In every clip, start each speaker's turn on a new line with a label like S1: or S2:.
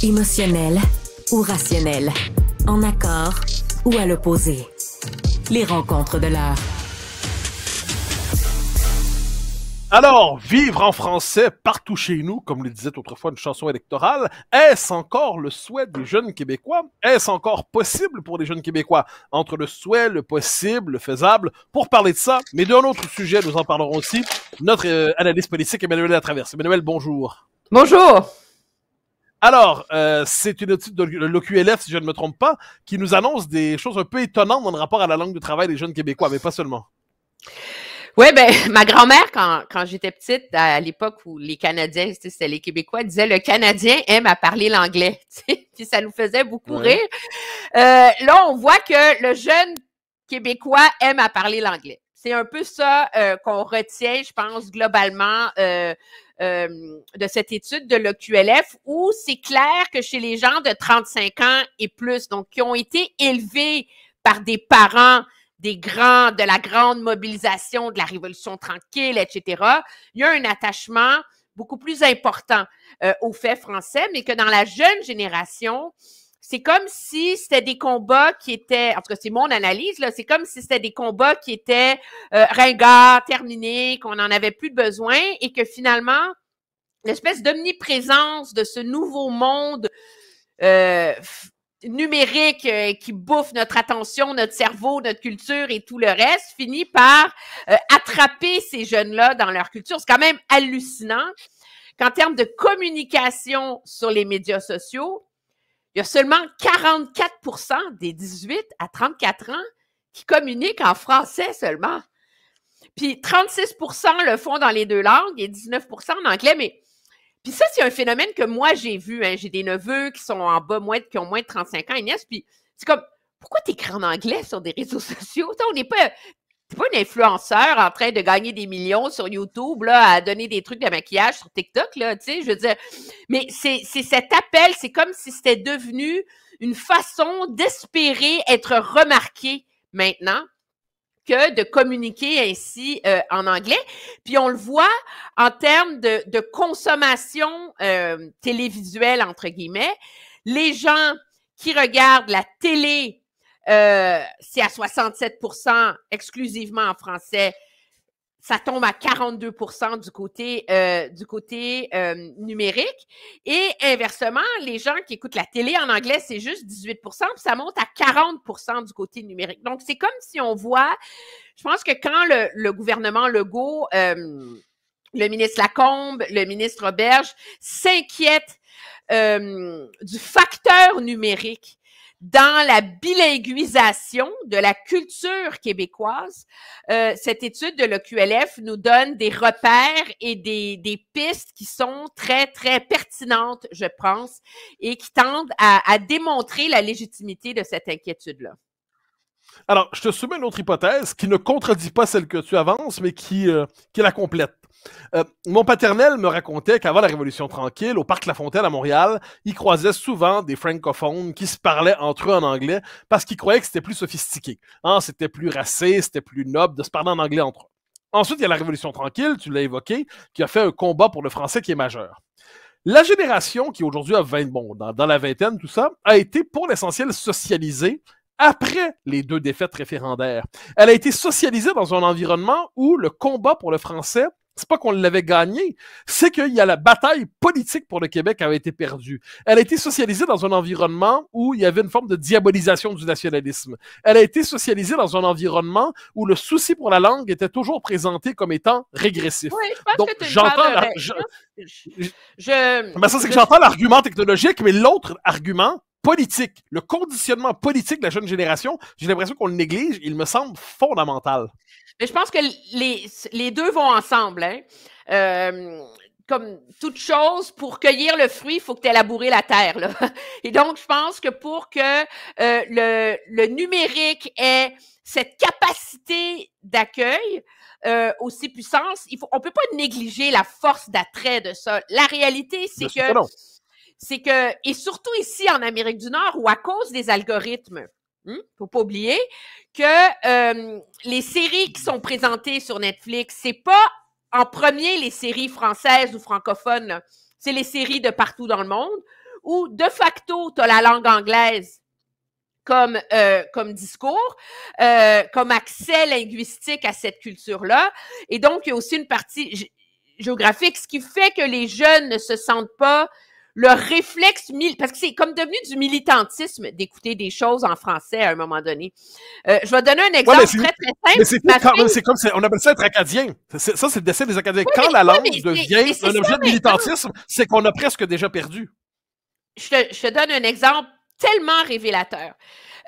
S1: Émotionnel ou rationnel, en accord
S2: ou à l'opposé. Les rencontres de l'heure. Alors, vivre en français partout chez nous, comme le disait autrefois une chanson électorale, est-ce encore le souhait des jeunes Québécois? Est-ce encore possible pour les jeunes Québécois? Entre le souhait, le possible, le faisable, pour parler de ça, mais d'un autre sujet, nous en parlerons aussi, notre euh, analyse politique Emmanuel Latraverse. Emmanuel, bonjour. Bonjour. Alors, euh, c'est une étude de l'OQLF, si je ne me trompe pas, qui nous annonce des choses un peu étonnantes dans le rapport à la langue de travail des jeunes Québécois, mais pas seulement. Oui, ben, ma grand-mère,
S1: quand, j'étais petite, à l'époque où les Canadiens, c'était les Québécois, disaient « le Canadien aime à parler l'anglais. Puis ça nous faisait beaucoup rire. Euh, là, on voit que le jeune Québécois aime à parler l'anglais. C'est un peu ça euh, qu'on retient, je pense, globalement euh, euh, de cette étude de l'OQLF, où c'est clair que chez les gens de 35 ans et plus, donc qui ont été élevés par des parents des grands, de la grande mobilisation, de la révolution tranquille, etc., il y a un attachement beaucoup plus important au aux faits français, mais que dans la jeune génération, c'est comme si c'était des combats qui étaient, en tout cas c'est mon analyse, là, c'est comme si c'était des combats qui étaient euh, ringards, terminés, qu'on n'en avait plus besoin et que finalement, l'espèce d'omniprésence de ce nouveau monde euh, numérique euh, qui bouffe notre attention, notre cerveau, notre culture et tout le reste, finit par attraper ces jeunes-là dans leur culture. C'est quand même hallucinant qu'en termes de communication sur les médias sociaux, il y a seulement 44 des 18 à 34 ans qui communiquent en français seulement. Puis 36 le font dans les deux langues et 19 en anglais. Mais puis ça, c'est un phénomène que moi, j'ai vu. Hein. J'ai des neveux qui sont en bas, moins, qui ont moins de 35 ans, et Puis c'est comme, pourquoi tu écris en anglais sur des réseaux sociaux? on n'est pas c'est pas une influenceur en train de gagner des millions sur YouTube, là, à donner des trucs de maquillage sur TikTok, là, tu sais, je veux dire. Mais c'est cet appel, c'est comme si c'était devenu une façon d'espérer être remarqué maintenant que de communiquer ainsi euh, en anglais. Puis on le voit en termes de, consommation euh, télévisuelle, entre guillemets. Les gens qui regardent la télé c'est euh, à 67 exclusivement en français. Ça tombe à 42 du côté, euh, du côté euh, numérique. Et inversement, les gens qui écoutent la télé en anglais, c'est juste 18 puis ça monte à 40 du côté numérique. Donc, c'est comme si on voit, je pense que quand le, gouvernement Legault, le ministre Lacombe, le ministre Auberge s'inquiètent du facteur numérique dans la bilinguisation de la culture québécoise. Euh, cette étude de l'OQLF nous donne des repères et des, pistes qui sont très, très pertinentes, je pense, et qui tendent à, à démontrer la légitimité de cette inquiétude-là.
S2: Alors, je te soumets une autre hypothèse qui ne contredit pas celle que tu avances, mais qui, euh, est la complète. Euh, mon paternel me racontait qu'avant la Révolution tranquille, au Parc La Fontaine à Montréal, il croisait souvent des francophones qui se parlaient entre eux en anglais parce qu'ils croyaient que c'était plus sophistiqué. Ah, c'était plus raciste, c'était plus noble de se parler en anglais entre eux. Ensuite, il y a la Révolution tranquille, tu l'as évoqué, qui a fait un combat pour le français qui est majeur. La génération qui aujourd'hui a 20, bon, dans, la vingtaine, tout ça, a été pour l'essentiel socialisée après les deux défaites référendaires. Elle a été socialisée dans un environnement où le combat pour le français c'est pas qu'on l'avait gagné, c'est qu'il y a la bataille politique pour le Québec qui avait été perdue. Elle a été socialisée dans un environnement où il y avait une forme de diabolisation du nationalisme. Elle a été socialisée dans un environnement où le souci pour la langue était toujours présenté comme étant régressif. Oui, je pense Donc, que j'entends je... je... Ben, ça, c'est que j'entends l'argument technologique, mais l'autre argument, politique, le conditionnement politique de la jeune génération, j'ai l'impression qu'on le néglige, il me semble fondamental.
S1: Mais je pense que les, les deux vont ensemble. Hein? Euh, comme toute chose, pour cueillir le fruit, il faut que tu aies labouré la terre. Là. Et donc, je pense que pour que euh, le, le, numérique ait cette capacité d'accueil, euh, aussi puissante, il faut, on peut pas négliger la force d'attrait de ça. La réalité, c'est que c'est que, et surtout ici en Amérique du Nord, où à cause des algorithmes, ne hmm, faut pas oublier que euh, les séries qui sont présentées sur Netflix, c'est pas en premier les séries françaises ou francophones, c'est les séries de partout dans le monde, où de facto, tu as la langue anglaise comme, euh, comme discours, euh, comme accès linguistique à cette culture-là. Et donc, il y a aussi une partie géographique, ce qui fait que les jeunes ne se sentent pas le réflexe, parce que c'est comme devenu du militantisme d'écouter des choses en français à un moment donné. Euh, je vais donner un exemple très, très simple. c'est
S2: comme, on appelle ça être acadien. Ça, c'est le décès des Acadiens. quand la langue devient un objet de militantisme, c'est qu'on a presque déjà perdu.
S1: je te donne un exemple tellement révélateur.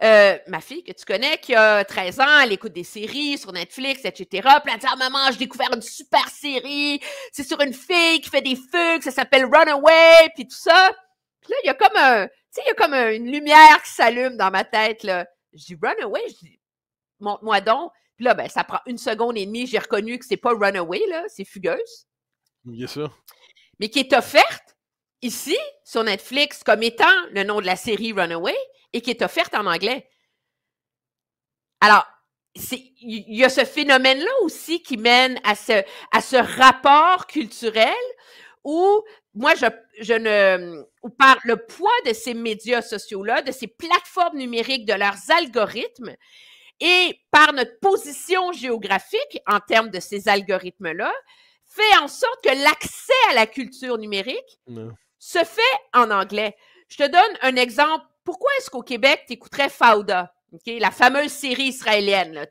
S1: Euh, ma fille que tu connais, qui a 13 ans, elle écoute des séries sur Netflix, etc. Puis elle dit, ah, maman, j'ai découvert une super série. C'est sur une fille qui fait des fugues, ça s'appelle Runaway, puis tout ça. Puis là, il y a comme un, tu sais, il y a comme une lumière qui s'allume dans ma tête, Je dis, Runaway? Je dis, montre-moi donc. Puis là, ben, ça prend une seconde et demie, j'ai reconnu que c'est pas Runaway, là, c'est Fugueuse. Bien sûr. Mais qui est offerte ici, sur Netflix, comme étant le nom de la série Runaway, et qui est offerte en anglais. Alors, il y a ce phénomène-là aussi qui mène à ce, à ce rapport culturel où moi, je, ne. par le poids de ces médias sociaux-là, de ces plateformes numériques, de leurs algorithmes, et par notre position géographique en termes de ces algorithmes-là, fait en sorte que l'accès à la culture numérique se fait en anglais. Je te donne un exemple pourquoi est-ce qu'au Québec, tu écouterais Fauda, la fameuse série israélienne,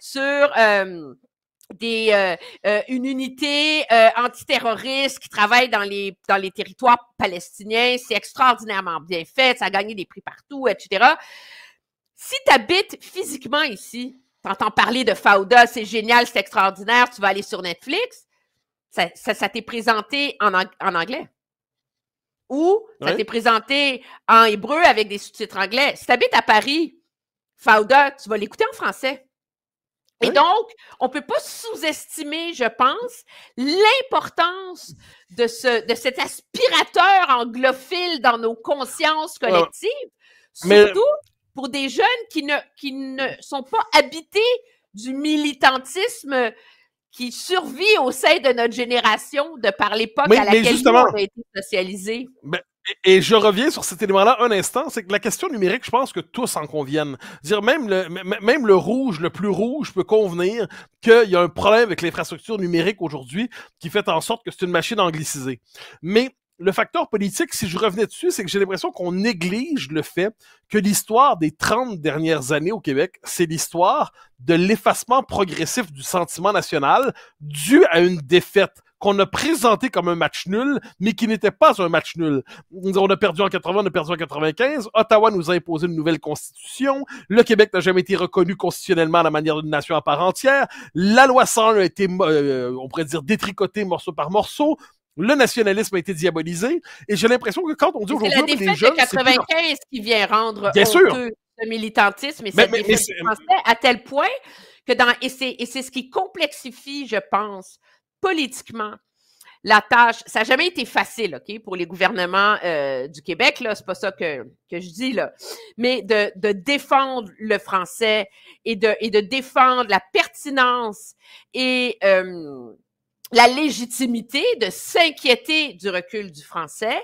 S1: sur des, euh, euh, une unité euh, antiterroriste qui travaille dans les, dans les territoires palestiniens. C'est extraordinairement bien fait, ça a gagné des prix partout, etc. Si tu habites physiquement ici, tu entends parler de Fauda, c'est génial, c'est extraordinaire, tu vas aller sur Netflix, ça, t'est présenté en anglais ou ça t'est présenté en hébreu avec des sous-titres anglais. Si tu à Paris, Fauda, tu vas l'écouter en français. Et donc, on ne peut pas sous-estimer, je pense, l'importance de, ce, de cet aspirateur anglophile dans nos consciences collectives, surtout pour des jeunes qui ne, qui ne sont pas habités du militantisme qui survit au sein de notre génération de par l'époque à laquelle nous avons été socialisés.
S2: Ben, et je reviens sur cet élément-là un instant, c'est que la question numérique, je pense que tous en conviennent. Dire même le même le rouge, le plus rouge, peut convenir qu'il y a un problème avec l'infrastructure numérique aujourd'hui qui fait en sorte que c'est une machine anglicisée. Mais le facteur politique, si je revenais dessus, c'est que j'ai l'impression qu'on néglige le fait que l'histoire des 30 dernières années au Québec, c'est l'histoire de l'effacement progressif du sentiment national dû à une défaite qu'on a présentée comme un match nul, mais qui n'était pas un match nul. On a perdu en 80, on a perdu en 95. Ottawa nous a imposé une nouvelle constitution. Le Québec n'a jamais été reconnu constitutionnellement à la manière d'une nation à part entière. La loi 101 a été, euh, on pourrait dire, détricotée morceau par morceau le nationalisme a été diabolisé. Et j'ai l'impression que quand on dit aujourd'hui. C'est la défaite de 95
S1: qui vient rendre Bien le militantisme et cette mais, défaite français à tel point que dans. Et c'est ce qui complexifie, je pense, politiquement. La tâche, ça n'a jamais été facile, OK, pour les gouvernements euh, du Québec, là, c'est pas ça que, que, je dis, là, mais de, de, défendre le français et de, et de défendre la pertinence et euh, la légitimité de s'inquiéter du recul du français.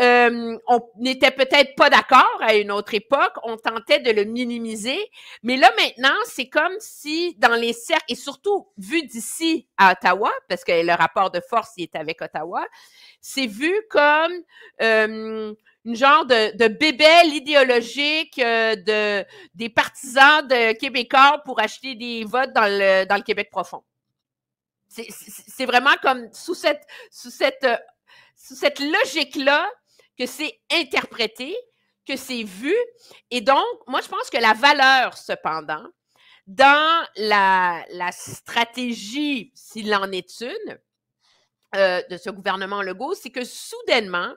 S1: Euh, on n'était peut-être pas d'accord à une autre époque, on tentait de le minimiser, mais là maintenant, c'est comme si dans les cercles, et surtout vu d'ici à Ottawa, parce que le rapport de force est avec Ottawa, c'est vu comme euh, une genre de, de bébelle idéologique euh, de, des partisans de Québécois pour acheter des votes dans le, dans le Québec profond. C'est vraiment comme sous cette, sous cette, euh, cette logique-là que c'est interprété, que c'est vu. Et donc, moi, je pense que la valeur, cependant, dans la, stratégie, s'il en est une, euh, de ce gouvernement Legault, c'est que soudainement,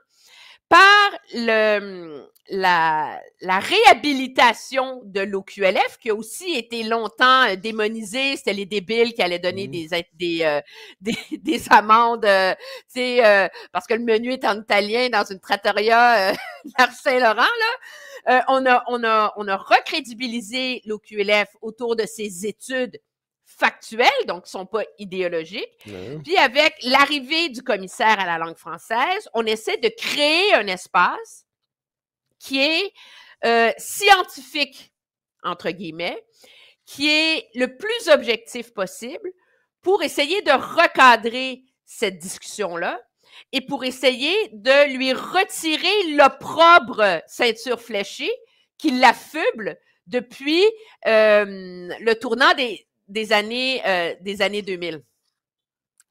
S1: par le, la, réhabilitation de l'OQLF, qui a aussi été longtemps euh, démonisée. C'était les débiles qui allaient donner mm. euh, des, amendes, euh, euh, parce que le menu est en italien dans une trattoria à Saint-Laurent, on, a, on, a, recrédibilisé l'OQLF autour de ses études factuelles, donc ne sont pas idéologiques. Ben Puis avec l'arrivée du commissaire à la langue française, on essaie de créer un espace qui est euh, scientifique, entre guillemets, qui est le plus objectif possible pour essayer de recadrer cette discussion-là et pour essayer de lui retirer l'opprobre ceinture fléchée qui l'affuble depuis euh, le tournant des, des années, euh, des années 2000.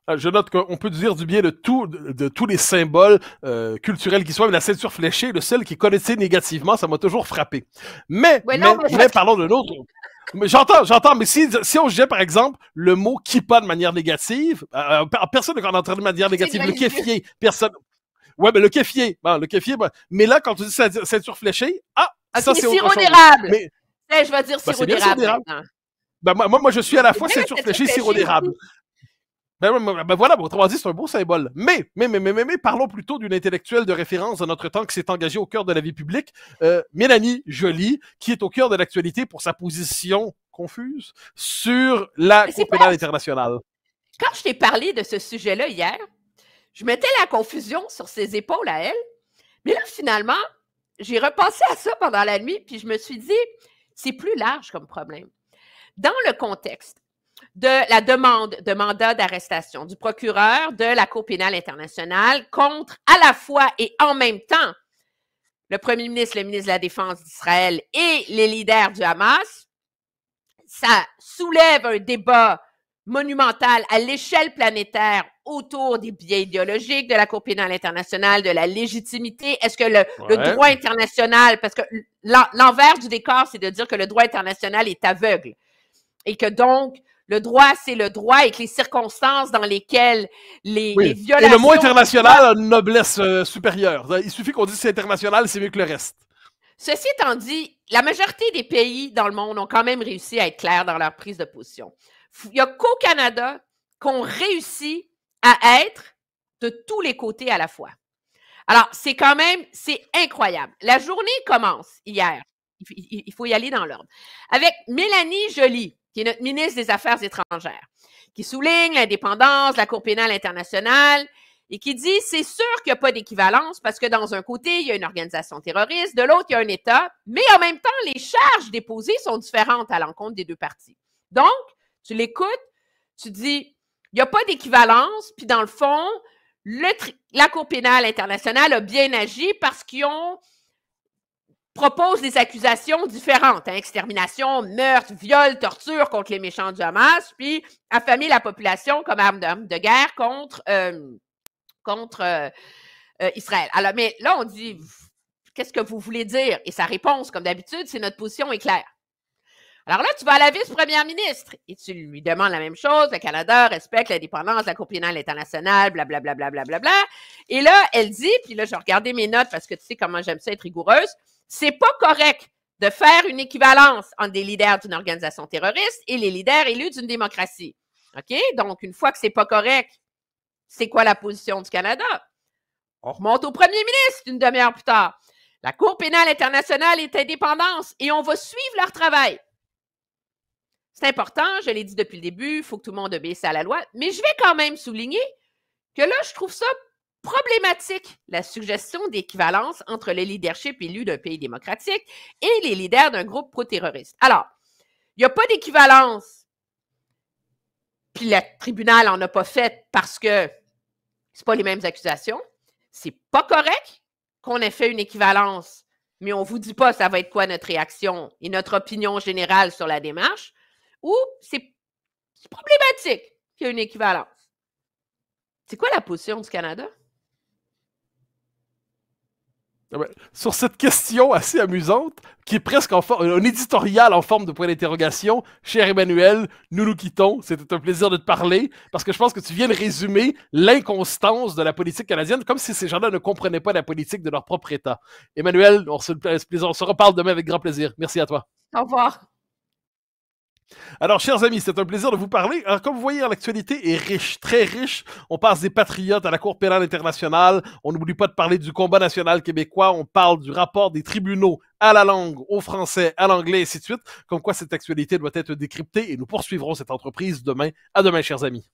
S2: Ah, je note qu'on peut dire du bien de, tous les symboles euh, culturels qui soient, mais la ceinture fléchée, le seul qui connaissait négativement, ça m'a toujours frappé. Mais, mais, parlons de l'autre. J'entends, j'entends, mais si, si on jette, par exemple le mot kippa de manière négative, euh, euh, personne quand en train de manière négative, le kéfier, personne. Ouais, mais le kefier le kéfier, mais là, quand tu dis ceinture fléchée, ah, ah, ça c'est C'est d'érable. Eh,
S1: je vais dire bah, sirop d'érable.
S2: Bah, moi, moi, je suis à la fois ceinture fléchée, sirop d'érable. Ben, ben, voilà, autrement dit, c'est un beau symbole. Mais, mais, mais, mais, mais, parlons plutôt d'une intellectuelle de référence de notre temps qui s'est engagée au cœur de la vie publique, euh, Mélanie Joly, qui est au cœur de l'actualité pour sa position confuse sur la Cour pénale internationale.
S1: Quand je t'ai parlé de ce sujet-là hier, je mettais la confusion sur ses épaules à elle. Mais là, finalement, j'ai repensé à ça pendant la nuit, puis je me suis dit, c'est plus large comme problème. Dans le contexte, de la demande de mandat d'arrestation du procureur de la Cour pénale internationale contre à la fois et en même temps le premier ministre, le ministre de la Défense d'Israël et les leaders du Hamas, ça soulève un débat monumental à l'échelle planétaire autour des biais idéologiques de la Cour pénale internationale, de la légitimité. Est-ce que le, droit international, parce que l'envers du décor, c'est de dire que le droit international est aveugle et que donc le droit, c'est le droit et les circonstances dans lesquelles les, violations. Et le mot
S2: international a une noblesse euh, supérieure. Il suffit qu'on dise c'est international, c'est mieux que le reste.
S1: Ceci étant dit, la majorité des pays dans le monde ont quand même réussi à être clairs dans leur prise de position. Il n'y a qu'au Canada qu'on réussit à être de tous les côtés à la fois. Alors, c'est quand même, c'est incroyable. La journée commence hier. Il faut y aller dans l'ordre. Avec Mélanie Joly, qui est notre ministre des Affaires étrangères, qui souligne l'indépendance de la Cour pénale internationale et qui dit c'est sûr qu'il n'y a pas d'équivalence parce que dans un côté, il y a une organisation terroriste, de l'autre, il y a un État, mais en même temps, les charges déposées sont différentes à l'encontre des deux parties. Donc, tu l'écoutes, tu dis il n'y a pas d'équivalence, puis dans le fond, la Cour pénale internationale a bien agi parce qu'ils ont propose des accusations différentes, hein, extermination, meurtre, viol, torture contre les méchants du Hamas, puis affamer la population comme arme de, guerre contre, euh, contre euh, euh, Israël. Alors, mais là, on dit, qu'est-ce que vous voulez dire? Et sa réponse, comme d'habitude, c'est notre position est claire. Alors là, tu vas à la vice-première ministre et tu lui demandes la même chose. Le Canada respecte l'indépendance, la Cour pénale internationale, blablabla. Bla, bla, bla, bla, bla, Et là, elle dit, puis là, vais regarder mes notes parce que tu sais comment j'aime ça être rigoureuse. C'est pas correct de faire une équivalence entre des leaders d'une organisation terroriste et les leaders élus d'une démocratie. OK? Donc, une fois que c'est pas correct, c'est quoi la position du Canada? On oh. remonte au premier ministre une demi-heure plus tard. La Cour pénale internationale est indépendante et on va suivre leur travail. C'est important, je l'ai dit depuis le début, il faut que tout le monde obéisse à la loi, mais je vais quand même souligner que là, je trouve ça problématique la suggestion d'équivalence entre les leaderships élus d'un pays démocratique et les leaders d'un groupe pro-terroriste. Alors, il n'y a pas d'équivalence, puis le tribunal n'en a pas fait parce que ce pas les mêmes accusations. C'est pas correct qu'on ait fait une équivalence, mais on ne vous dit pas ça va être quoi notre réaction et notre opinion générale sur la démarche, ou c'est problématique qu'il y ait une équivalence. C'est quoi la position du Canada?
S2: Ah ben, sur cette question assez amusante, qui est presque un éditorial en forme de point d'interrogation, cher Emmanuel, nous nous quittons. C'était un plaisir de te parler parce que je pense que tu viens de résumer l'inconstance de la politique canadienne, comme si ces gens-là ne comprenaient pas la politique de leur propre État. Emmanuel, on se, on se reparle demain avec grand plaisir. Merci à toi. Au revoir. Alors, chers amis, c'est un plaisir de vous parler. Alors, comme vous voyez, hein, l'actualité est riche, très riche. On passe des patriotes à la Cour pénale internationale. On n'oublie pas de parler du combat national québécois. On parle du rapport des tribunaux à la langue, au français, à l'anglais, et ainsi de suite. Comme quoi, cette actualité doit être décryptée et nous poursuivrons cette entreprise demain. À demain, chers amis.